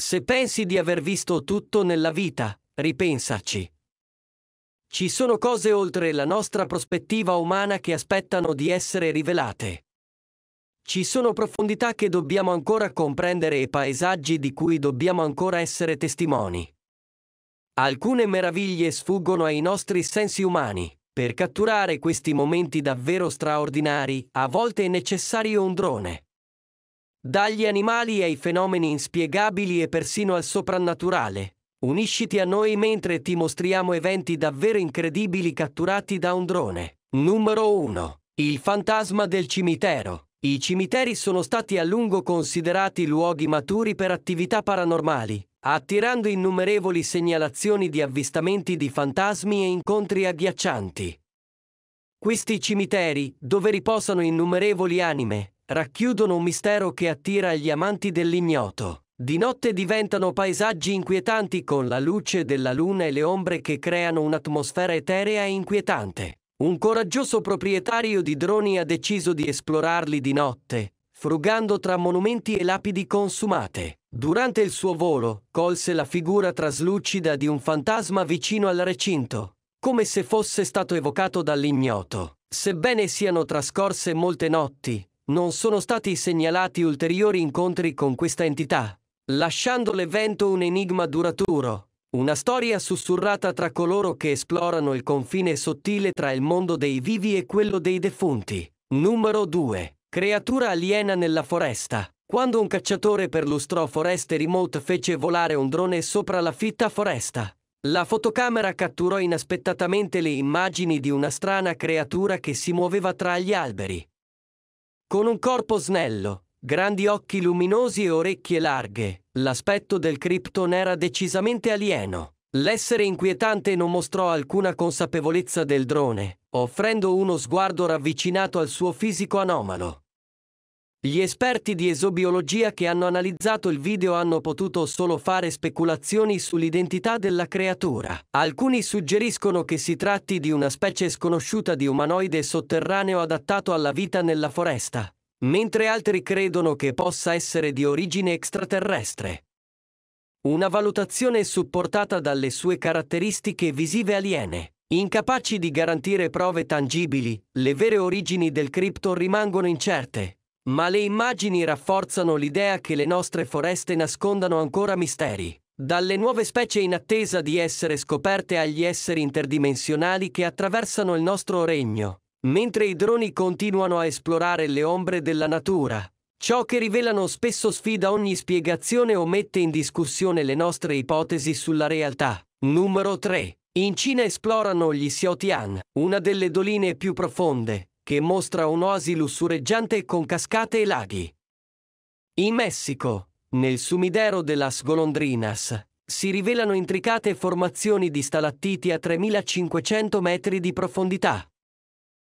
Se pensi di aver visto tutto nella vita, ripensaci. Ci sono cose oltre la nostra prospettiva umana che aspettano di essere rivelate. Ci sono profondità che dobbiamo ancora comprendere e paesaggi di cui dobbiamo ancora essere testimoni. Alcune meraviglie sfuggono ai nostri sensi umani. Per catturare questi momenti davvero straordinari, a volte è necessario un drone. Dagli animali ai fenomeni inspiegabili e persino al soprannaturale. Unisciti a noi mentre ti mostriamo eventi davvero incredibili catturati da un drone. Numero 1. Il fantasma del cimitero. I cimiteri sono stati a lungo considerati luoghi maturi per attività paranormali, attirando innumerevoli segnalazioni di avvistamenti di fantasmi e incontri agghiaccianti. Questi cimiteri, dove riposano innumerevoli anime, racchiudono un mistero che attira gli amanti dell'ignoto. Di notte diventano paesaggi inquietanti con la luce della luna e le ombre che creano un'atmosfera eterea e inquietante. Un coraggioso proprietario di droni ha deciso di esplorarli di notte, frugando tra monumenti e lapidi consumate. Durante il suo volo, colse la figura traslucida di un fantasma vicino al recinto, come se fosse stato evocato dall'ignoto. Sebbene siano trascorse molte notti, non sono stati segnalati ulteriori incontri con questa entità, lasciando l'evento un enigma duraturo, una storia sussurrata tra coloro che esplorano il confine sottile tra il mondo dei vivi e quello dei defunti. Numero 2. Creatura aliena nella foresta. Quando un cacciatore perlustrò foreste remote fece volare un drone sopra la fitta foresta. La fotocamera catturò inaspettatamente le immagini di una strana creatura che si muoveva tra gli alberi. Con un corpo snello, grandi occhi luminosi e orecchie larghe, l'aspetto del Krypton era decisamente alieno. L'essere inquietante non mostrò alcuna consapevolezza del drone, offrendo uno sguardo ravvicinato al suo fisico anomalo. Gli esperti di esobiologia che hanno analizzato il video hanno potuto solo fare speculazioni sull'identità della creatura. Alcuni suggeriscono che si tratti di una specie sconosciuta di umanoide sotterraneo adattato alla vita nella foresta, mentre altri credono che possa essere di origine extraterrestre. Una valutazione supportata dalle sue caratteristiche visive aliene. Incapaci di garantire prove tangibili, le vere origini del cripto rimangono incerte, ma le immagini rafforzano l'idea che le nostre foreste nascondano ancora misteri, dalle nuove specie in attesa di essere scoperte agli esseri interdimensionali che attraversano il nostro regno, mentre i droni continuano a esplorare le ombre della natura. Ciò che rivelano spesso sfida ogni spiegazione o mette in discussione le nostre ipotesi sulla realtà. Numero 3. In Cina esplorano gli Xiaotian, una delle doline più profonde, che mostra un'oasi lussureggiante con cascate e laghi. In Messico, nel sumidero de las Golondrinas, si rivelano intricate formazioni di stalattiti a 3500 metri di profondità.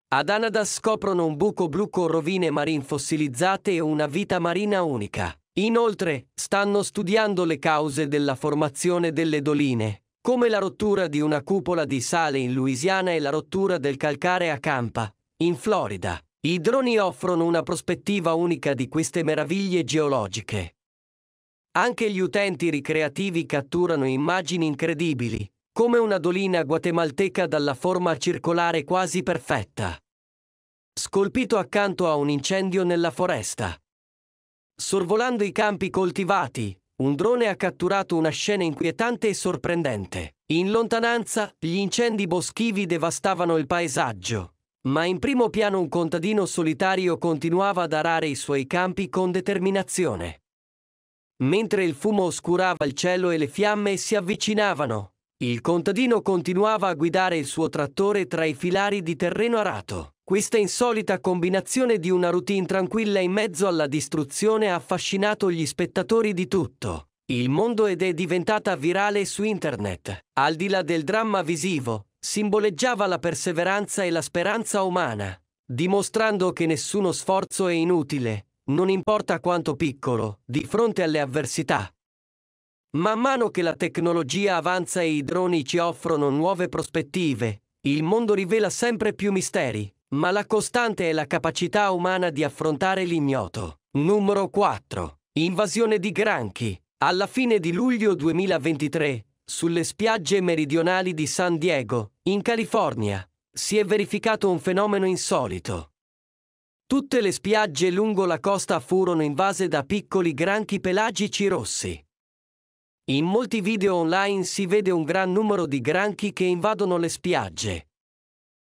Ad Anadas scoprono un buco blu con rovine marin fossilizzate e una vita marina unica. Inoltre, stanno studiando le cause della formazione delle doline, come la rottura di una cupola di sale in Louisiana e la rottura del calcare a Campa, in Florida, i droni offrono una prospettiva unica di queste meraviglie geologiche. Anche gli utenti ricreativi catturano immagini incredibili, come una dolina guatemalteca dalla forma circolare quasi perfetta. Scolpito accanto a un incendio nella foresta. Sorvolando i campi coltivati, un drone ha catturato una scena inquietante e sorprendente. In lontananza, gli incendi boschivi devastavano il paesaggio, ma in primo piano un contadino solitario continuava ad arare i suoi campi con determinazione. Mentre il fumo oscurava il cielo e le fiamme si avvicinavano, il contadino continuava a guidare il suo trattore tra i filari di terreno arato. Questa insolita combinazione di una routine tranquilla in mezzo alla distruzione ha affascinato gli spettatori di tutto il mondo ed è diventata virale su internet. Al di là del dramma visivo, simboleggiava la perseveranza e la speranza umana, dimostrando che nessuno sforzo è inutile, non importa quanto piccolo, di fronte alle avversità. Man mano che la tecnologia avanza e i droni ci offrono nuove prospettive, il mondo rivela sempre più misteri, ma la costante è la capacità umana di affrontare l'ignoto. Numero 4. Invasione di granchi. Alla fine di luglio 2023, sulle spiagge meridionali di San Diego, in California, si è verificato un fenomeno insolito. Tutte le spiagge lungo la costa furono invase da piccoli granchi pelagici rossi. In molti video online si vede un gran numero di granchi che invadono le spiagge.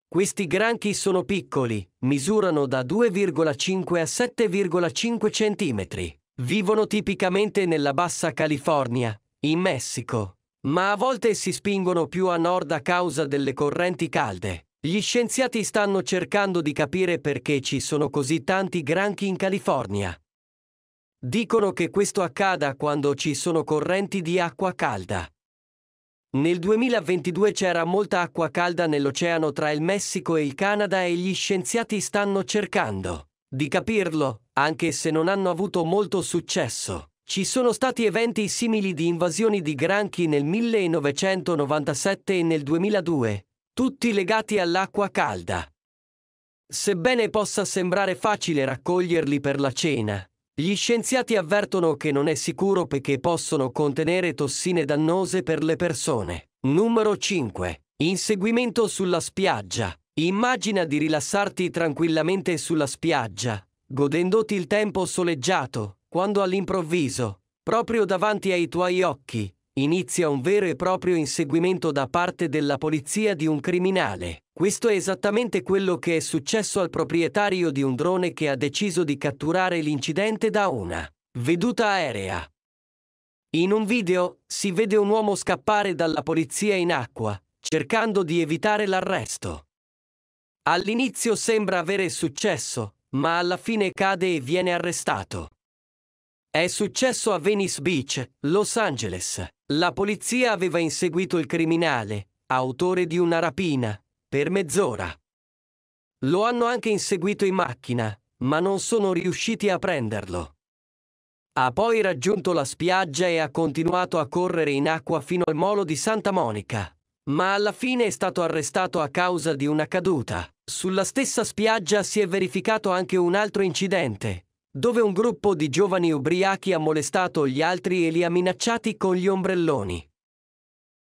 Questi granchi sono piccoli, misurano da 2,5 a 7,5 cm. Vivono tipicamente nella Bassa California, in Messico, ma a volte si spingono più a nord a causa delle correnti calde. Gli scienziati stanno cercando di capire perché ci sono così tanti granchi in California. Dicono che questo accada quando ci sono correnti di acqua calda. Nel 2022 c'era molta acqua calda nell'oceano tra il Messico e il Canada e gli scienziati stanno cercando di capirlo, anche se non hanno avuto molto successo. Ci sono stati eventi simili di invasioni di granchi nel 1997 e nel 2002, tutti legati all'acqua calda. Sebbene possa sembrare facile raccoglierli per la cena, gli scienziati avvertono che non è sicuro perché possono contenere tossine dannose per le persone. Numero 5. Inseguimento sulla spiaggia. Immagina di rilassarti tranquillamente sulla spiaggia, godendoti il tempo soleggiato, quando all'improvviso, proprio davanti ai tuoi occhi, inizia un vero e proprio inseguimento da parte della polizia di un criminale. Questo è esattamente quello che è successo al proprietario di un drone che ha deciso di catturare l'incidente da una veduta aerea. In un video si vede un uomo scappare dalla polizia in acqua, cercando di evitare l'arresto. All'inizio sembra avere successo, ma alla fine cade e viene arrestato. È successo a Venice Beach, Los Angeles. La polizia aveva inseguito il criminale, autore di una rapina, per mezz'ora. Lo hanno anche inseguito in macchina, ma non sono riusciti a prenderlo. Ha poi raggiunto la spiaggia e ha continuato a correre in acqua fino al molo di Santa Monica, ma alla fine è stato arrestato a causa di una caduta. Sulla stessa spiaggia si è verificato anche un altro incidente, dove un gruppo di giovani ubriachi ha molestato gli altri e li ha minacciati con gli ombrelloni.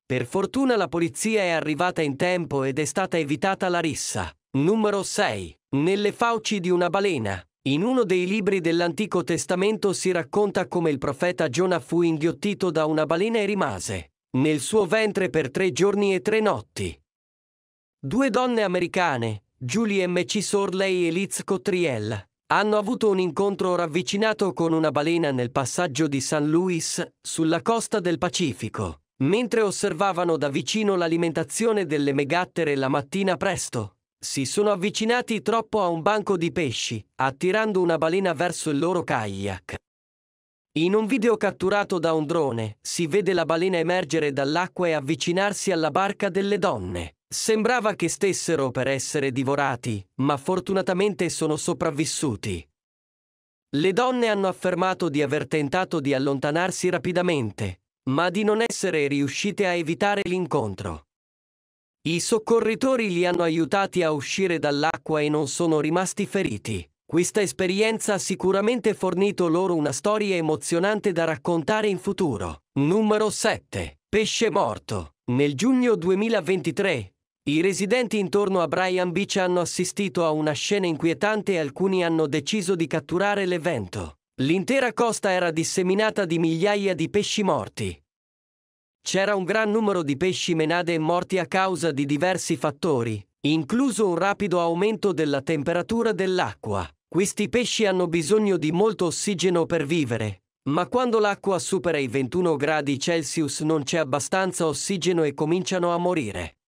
Per fortuna la polizia è arrivata in tempo ed è stata evitata la rissa. Numero 6. Nelle fauci di una balena. In uno dei libri dell'Antico Testamento si racconta come il profeta Giona fu inghiottito da una balena e rimase nel suo ventre per tre giorni e tre notti. Due donne americane, Julie M. C. Sorley e Liz Cotriel, hanno avuto un incontro ravvicinato con una balena nel passaggio di San Luis sulla costa del Pacifico, mentre osservavano da vicino l'alimentazione delle megattere la mattina presto. Si sono avvicinati troppo a un banco di pesci, attirando una balena verso il loro kayak. In un video catturato da un drone si vede la balena emergere dall'acqua e avvicinarsi alla barca delle donne. Sembrava che stessero per essere divorati, ma fortunatamente sono sopravvissuti. Le donne hanno affermato di aver tentato di allontanarsi rapidamente, ma di non essere riuscite a evitare l'incontro. I soccorritori li hanno aiutati a uscire dall'acqua e non sono rimasti feriti. Questa esperienza ha sicuramente fornito loro una storia emozionante da raccontare in futuro. Numero 7. Pesce morto. Nel giugno 2023, i residenti intorno a Brian Beach hanno assistito a una scena inquietante e alcuni hanno deciso di catturare l'evento. L'intera costa era disseminata di migliaia di pesci morti. C'era un gran numero di pesci menade morti a causa di diversi fattori, incluso un rapido aumento della temperatura dell'acqua. Questi pesci hanno bisogno di molto ossigeno per vivere, ma quando l'acqua supera i 21 gradi Celsius non c'è abbastanza ossigeno e cominciano a morire.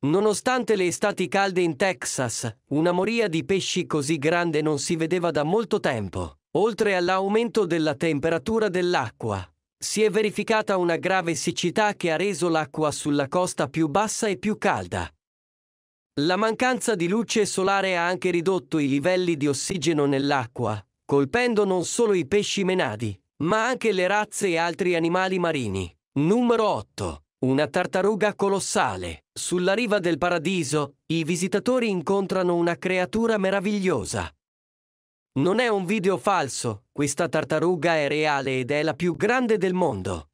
Nonostante le estati calde in Texas, una moria di pesci così grande non si vedeva da molto tempo. Oltre all'aumento della temperatura dell'acqua, si è verificata una grave siccità che ha reso l'acqua sulla costa più bassa e più calda. La mancanza di luce solare ha anche ridotto i livelli di ossigeno nell'acqua, colpendo non solo i pesci menadi, ma anche le razze e altri animali marini. Numero 8. Una tartaruga colossale. Sulla riva del paradiso, i visitatori incontrano una creatura meravigliosa. Non è un video falso, questa tartaruga è reale ed è la più grande del mondo.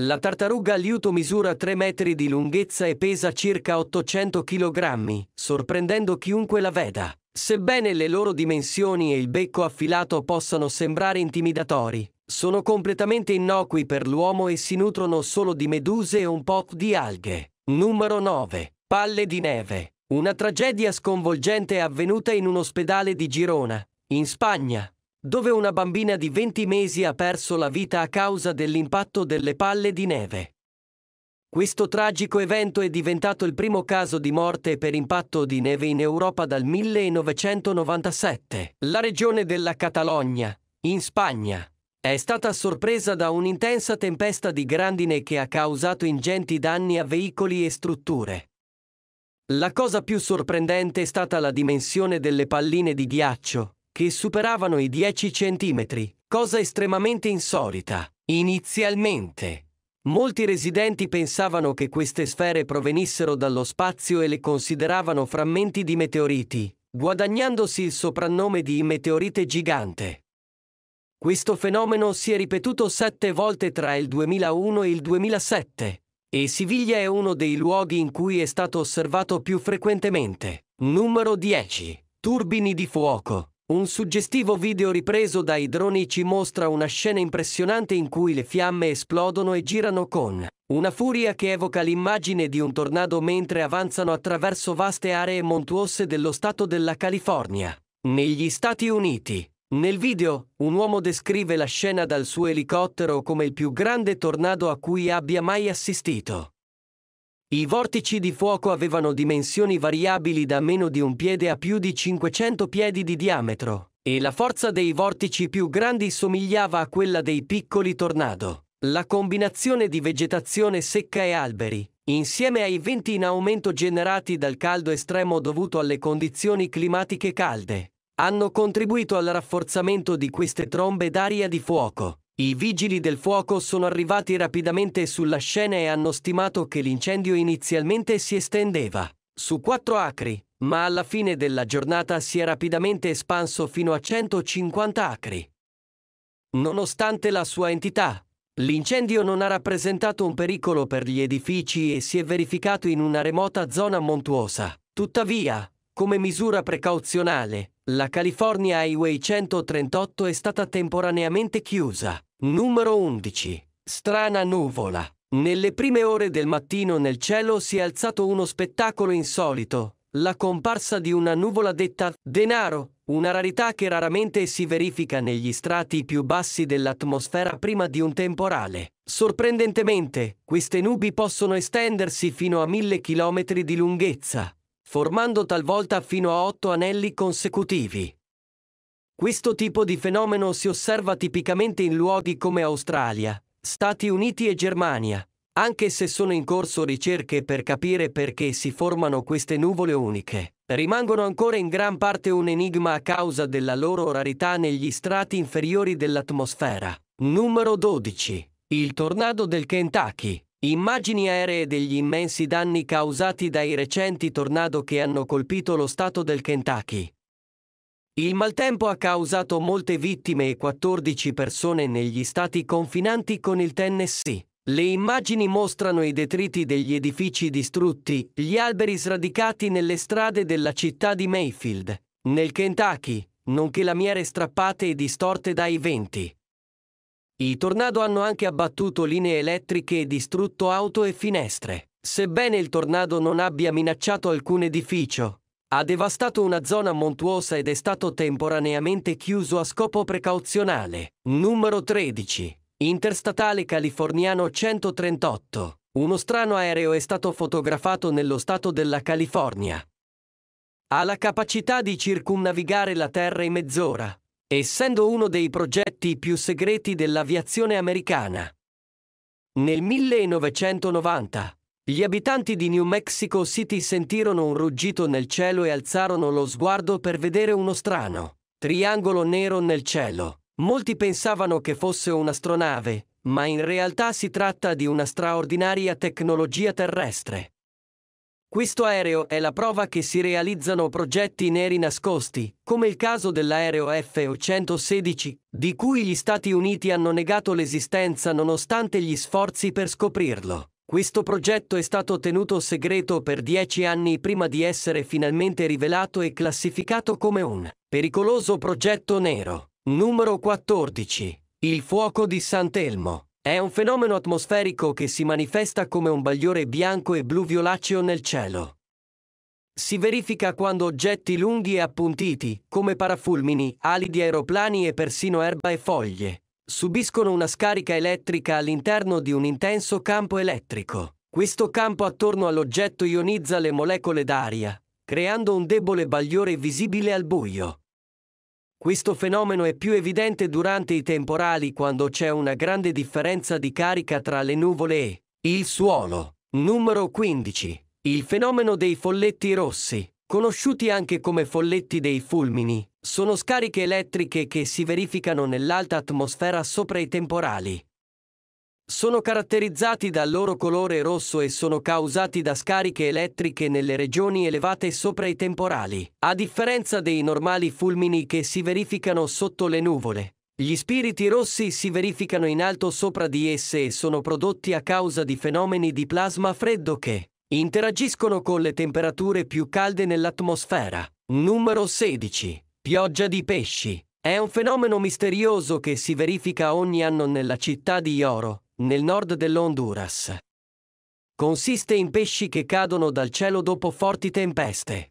La tartaruga liuto misura 3 metri di lunghezza e pesa circa 800 kg, sorprendendo chiunque la veda. Sebbene le loro dimensioni e il becco affilato possano sembrare intimidatori, sono completamente innocui per l'uomo e si nutrono solo di meduse e un po' di alghe. Numero 9. Palle di neve. Una tragedia sconvolgente è avvenuta in un ospedale di Girona, in Spagna, dove una bambina di 20 mesi ha perso la vita a causa dell'impatto delle palle di neve. Questo tragico evento è diventato il primo caso di morte per impatto di neve in Europa dal 1997. La regione della Catalogna, in Spagna, è stata sorpresa da un'intensa tempesta di grandine che ha causato ingenti danni a veicoli e strutture. La cosa più sorprendente è stata la dimensione delle palline di ghiaccio, che superavano i 10 cm, cosa estremamente insolita. Inizialmente, molti residenti pensavano che queste sfere provenissero dallo spazio e le consideravano frammenti di meteoriti, guadagnandosi il soprannome di meteorite gigante. Questo fenomeno si è ripetuto sette volte tra il 2001 e il 2007 e Siviglia è uno dei luoghi in cui è stato osservato più frequentemente. Numero 10. Turbini di fuoco. Un suggestivo video ripreso dai droni ci mostra una scena impressionante in cui le fiamme esplodono e girano con una furia che evoca l'immagine di un tornado mentre avanzano attraverso vaste aree montuose dello stato della California. Negli Stati Uniti, nel video, un uomo descrive la scena dal suo elicottero come il più grande tornado a cui abbia mai assistito. I vortici di fuoco avevano dimensioni variabili da meno di un piede a più di 500 piedi di diametro, e la forza dei vortici più grandi somigliava a quella dei piccoli tornado. La combinazione di vegetazione secca e alberi, insieme ai venti in aumento generati dal caldo estremo dovuto alle condizioni climatiche calde, hanno contribuito al rafforzamento di queste trombe d'aria di fuoco. I vigili del fuoco sono arrivati rapidamente sulla scena e hanno stimato che l'incendio inizialmente si estendeva su quattro acri, ma alla fine della giornata si è rapidamente espanso fino a 150 acri. Nonostante la sua entità, l'incendio non ha rappresentato un pericolo per gli edifici e si è verificato in una remota zona montuosa. Tuttavia, come misura precauzionale, la California Highway 138 è stata temporaneamente chiusa. Numero 11. Strana nuvola. Nelle prime ore del mattino nel cielo si è alzato uno spettacolo insolito, la comparsa di una nuvola detta denaro, una rarità che raramente si verifica negli strati più bassi dell'atmosfera prima di un temporale. Sorprendentemente, queste nubi possono estendersi fino a mille chilometri di lunghezza, formando talvolta fino a otto anelli consecutivi. Questo tipo di fenomeno si osserva tipicamente in luoghi come Australia, Stati Uniti e Germania, anche se sono in corso ricerche per capire perché si formano queste nuvole uniche, rimangono ancora in gran parte un enigma a causa della loro rarità negli strati inferiori dell'atmosfera. Numero 12. Il tornado del Kentucky. Immagini aeree degli immensi danni causati dai recenti tornado che hanno colpito lo stato del Kentucky. Il maltempo ha causato molte vittime e 14 persone negli stati confinanti con il Tennessee. Le immagini mostrano i detriti degli edifici distrutti, gli alberi sradicati nelle strade della città di Mayfield, nel Kentucky, nonché lamiere strappate e distorte dai venti. I tornado hanno anche abbattuto linee elettriche e distrutto auto e finestre. Sebbene il tornado non abbia minacciato alcun edificio, ha devastato una zona montuosa ed è stato temporaneamente chiuso a scopo precauzionale. Numero 13. Interstatale californiano 138. Uno strano aereo è stato fotografato nello stato della California. Ha la capacità di circumnavigare la Terra in mezz'ora, essendo uno dei progetti più segreti dell'aviazione americana. Nel 1990, gli abitanti di New Mexico City sentirono un ruggito nel cielo e alzarono lo sguardo per vedere uno strano triangolo nero nel cielo. Molti pensavano che fosse un'astronave, ma in realtà si tratta di una straordinaria tecnologia terrestre. Questo aereo è la prova che si realizzano progetti neri nascosti, come il caso dell'aereo F-116, di cui gli Stati Uniti hanno negato l'esistenza nonostante gli sforzi per scoprirlo. Questo progetto è stato tenuto segreto per dieci anni prima di essere finalmente rivelato e classificato come un pericoloso progetto nero. Numero 14. Il fuoco di Sant'Elmo. È un fenomeno atmosferico che si manifesta come un bagliore bianco e blu-violaceo nel cielo. Si verifica quando oggetti lunghi e appuntiti, come parafulmini, ali di aeroplani e persino erba e foglie, subiscono una scarica elettrica all'interno di un intenso campo elettrico. Questo campo attorno all'oggetto ionizza le molecole d'aria, creando un debole bagliore visibile al buio. Questo fenomeno è più evidente durante i temporali quando c'è una grande differenza di carica tra le nuvole e il suolo. Numero 15. Il fenomeno dei folletti rossi, conosciuti anche come folletti dei fulmini, sono scariche elettriche che si verificano nell'alta atmosfera sopra i temporali. Sono caratterizzati dal loro colore rosso e sono causati da scariche elettriche nelle regioni elevate sopra i temporali, a differenza dei normali fulmini che si verificano sotto le nuvole. Gli spiriti rossi si verificano in alto sopra di esse e sono prodotti a causa di fenomeni di plasma freddo che interagiscono con le temperature più calde nell'atmosfera. Numero 16. Pioggia di pesci. È un fenomeno misterioso che si verifica ogni anno nella città di Ioro, nel nord dell'Honduras. Consiste in pesci che cadono dal cielo dopo forti tempeste.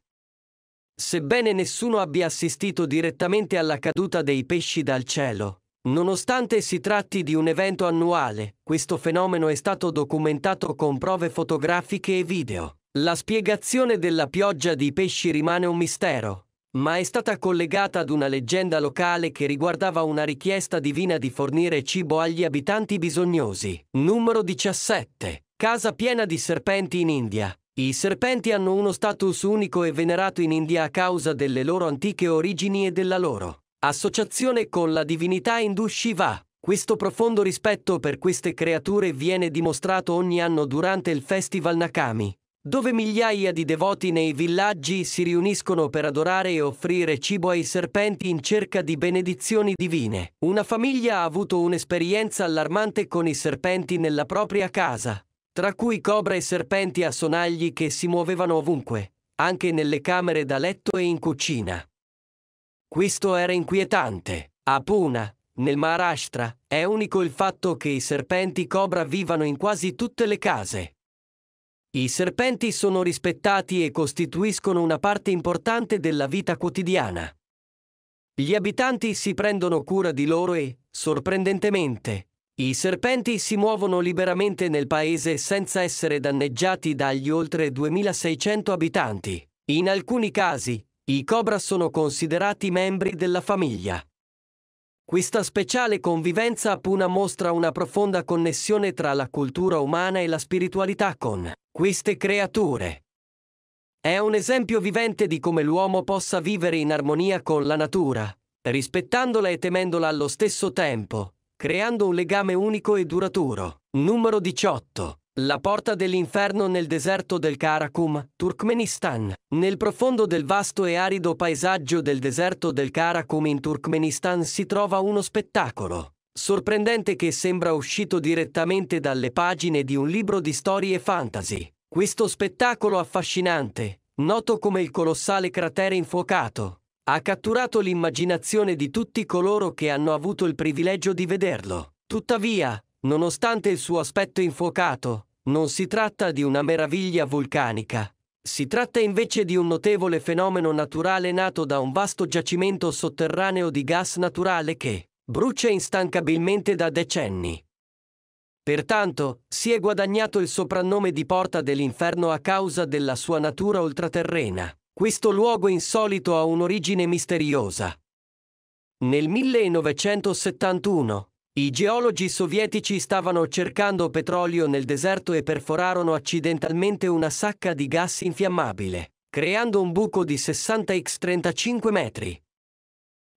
Sebbene nessuno abbia assistito direttamente alla caduta dei pesci dal cielo, nonostante si tratti di un evento annuale, questo fenomeno è stato documentato con prove fotografiche e video. La spiegazione della pioggia di pesci rimane un mistero, ma è stata collegata ad una leggenda locale che riguardava una richiesta divina di fornire cibo agli abitanti bisognosi. Numero 17. Casa piena di serpenti in India. I serpenti hanno uno status unico e venerato in India a causa delle loro antiche origini e della loro associazione con la divinità indù Shiva. Questo profondo rispetto per queste creature viene dimostrato ogni anno durante il Festival Nakami, dove migliaia di devoti nei villaggi si riuniscono per adorare e offrire cibo ai serpenti in cerca di benedizioni divine. Una famiglia ha avuto un'esperienza allarmante con i serpenti nella propria casa, tra cui cobra e serpenti a sonagli che si muovevano ovunque, anche nelle camere da letto e in cucina. Questo era inquietante. A Puna, nel Maharashtra, è unico il fatto che i serpenti cobra vivano in quasi tutte le case. I serpenti sono rispettati e costituiscono una parte importante della vita quotidiana. Gli abitanti si prendono cura di loro e, sorprendentemente, i serpenti si muovono liberamente nel paese senza essere danneggiati dagli oltre 2600 abitanti. In alcuni casi, i cobra sono considerati membri della famiglia. Questa speciale convivenza a appena mostra una profonda connessione tra la cultura umana e la spiritualità con queste creature. È un esempio vivente di come l'uomo possa vivere in armonia con la natura, rispettandola e temendola allo stesso tempo, creando un legame unico e duraturo. Numero 18. La porta dell'inferno nel deserto del Karakum, Turkmenistan. Nel profondo del vasto e arido paesaggio del deserto del Karakum in Turkmenistan si trova uno spettacolo. Sorprendente che sembra uscito direttamente dalle pagine di un libro di storie fantasy. Questo spettacolo affascinante, noto come il colossale cratere infuocato, ha catturato l'immaginazione di tutti coloro che hanno avuto il privilegio di vederlo. Tuttavia, Nonostante il suo aspetto infuocato, non si tratta di una meraviglia vulcanica. Si tratta invece di un notevole fenomeno naturale nato da un vasto giacimento sotterraneo di gas naturale che brucia instancabilmente da decenni. Pertanto, si è guadagnato il soprannome di Porta dell'Inferno a causa della sua natura ultraterrena. Questo luogo insolito ha un'origine misteriosa. Nel 1971, i geologi sovietici stavano cercando petrolio nel deserto e perforarono accidentalmente una sacca di gas infiammabile, creando un buco di 60 x 35 metri.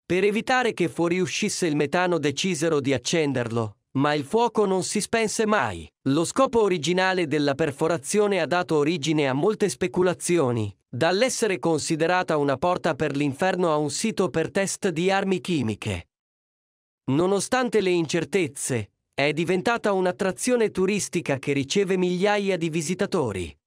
Per evitare che fuoriuscisse il metano decisero di accenderlo, ma il fuoco non si spense mai. Lo scopo originale della perforazione ha dato origine a molte speculazioni, dall'essere considerata una porta per l'inferno a un sito per test di armi chimiche. Nonostante le incertezze, è diventata un'attrazione turistica che riceve migliaia di visitatori.